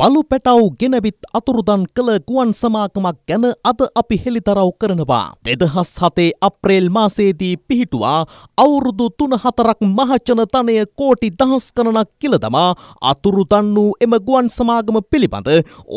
පලු පැටව් ගෙනවිත් අතුරුදන් කළ ගුවන් සමාගමක් ගැන අද අපි හෙළිදරව් කරනවා. දෙදහස් හතේ අප්‍රේල් මාසේදී පිහිටුවා අවුරුදු තුන හතරක් මහජන තනය කෝටි දහස් ගණනක් කිලදමා අතුරුදන් වූ එම ගුවන් සමාගම පිළිබඳ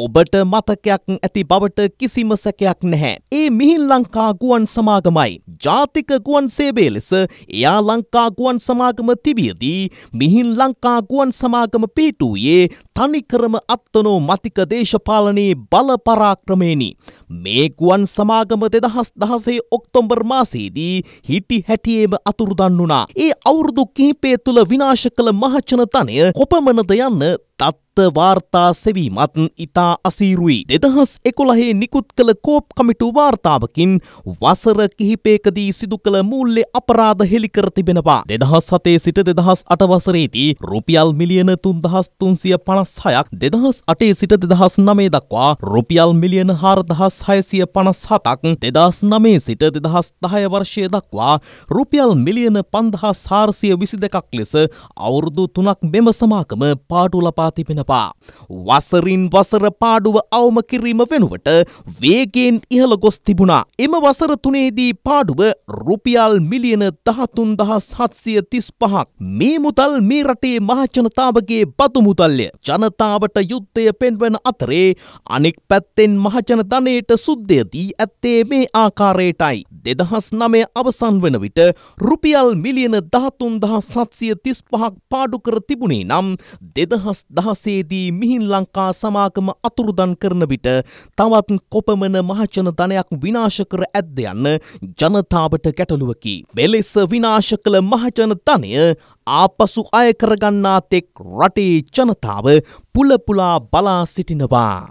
ඔබට මතකයක් ඇති බවට කිසිම සැකයක් නැහැ. ඒ මිහිල් ලංකා ගුවන් සමාගමයි. ජාතික ගුවන් සේවේ ලෙස එයා ලංකා ගුවන් සමාගම තිබියදී මිහින් ලංකා ගුවන් සමාගම පිහිටුයේ තනිකරම අත් පවත්වනු මතික දේශපාලනයේ බල පරාක්‍රමේනි. මේ ගුවන් සමාගම දෙදහස් දහසේ ඔක්තොම්බර් මාසේදී හිටි හැටියේම අතුරුදන් වුණා. ඒ අවුරුදු කිහිපය තුළ විනාශ කළ මහජනතනය කොපමණද යන්න තත් වාර්තා සෙවීමත් ඉතා අසීරුයි. දෙදහස් එකොළහේ නිකුත් කළ කෝප් කමිටු වාර්තාවකින් වසර කිහිපේකදී සිදු කළ මූල්ලෙ අපරාධ හෙළිකර තිබෙනවා. දෙදහස් සතේ සිට දෙදහස් අටවසරේදී රුපියල් මිලියන තුන්දහස් තුන්සිය පනස් හයක් දෙදහස් අටේ සිට දෙදහස් නමේ දක්වා රුපියල් මිලියන හාරදහස් හයසිය පනස් හතක් දෙදස් නමේ සිට දෙදහස් දහය වර්ෂය දක්වා රුපියල් මිලියන පන්දහස් හාරසිය විසි දෙකක් ලෙස අවුරුදු තුනක් මෙම සමාකම පාටු ලපා තිබෙනවා. තිබෙනවා. වසරින් වසර පාඩුව අවම කිරීම වෙනුවට වේගෙන් ඉහළ ගොස් තිබුණා. එම වසර තුනේදී පාඩුව රුපියල් මිලියන දහතුන් දහස් හත්සිය තිස් පහක්. මේ මුදල් මේ රටේ මහජනතාවගේ බතු මුදල්ය. ජනතාවට යුද්ධය පෙන්වන අතරේ අනෙක් පැත්තෙන් මහජන ධනයට සුද්ධයදී ඇත්තේ මේ ආකාරයටයි. දෙදහස් නමය අවසන් වන විට රුපියල් මිලියන දහතුන් දහස් සත්සිය තිස් පහක් පාඩු කර තිබුණේ නම් දෙදහස් දහසේ සමාගමේදී මිහින් ලංකා සමාගම අතුරුදන් කරන විට තවත් කොපමණ මහජන ධනයක් විනාශ කර ඇද්ද යන්න ජනතාවට ගැටලුවකි. මෙලෙස විනාශ කළ මහජන ධනය ආපසු අය කරගන්නා තෙක් රටේ ජනතාව පුලපුලා බලා සිටිනවා.